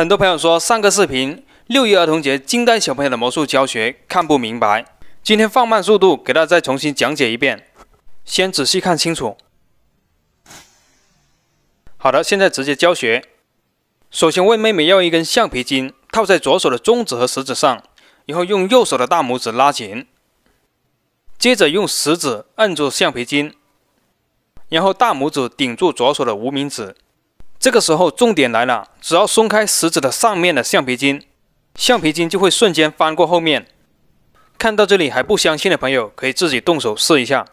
很多朋友说上个视频六一儿童节惊呆小朋友的魔术教学看不明白，今天放慢速度给大家再重新讲解一遍，先仔细看清楚。好的，现在直接教学。首先问妹妹要一根橡皮筋，套在左手的中指和食指上，然后用右手的大拇指拉紧，接着用食指按住橡皮筋，然后大拇指顶住左手的无名指。这个时候重点来了，只要松开食指的上面的橡皮筋，橡皮筋就会瞬间翻过后面。看到这里还不相信的朋友，可以自己动手试一下。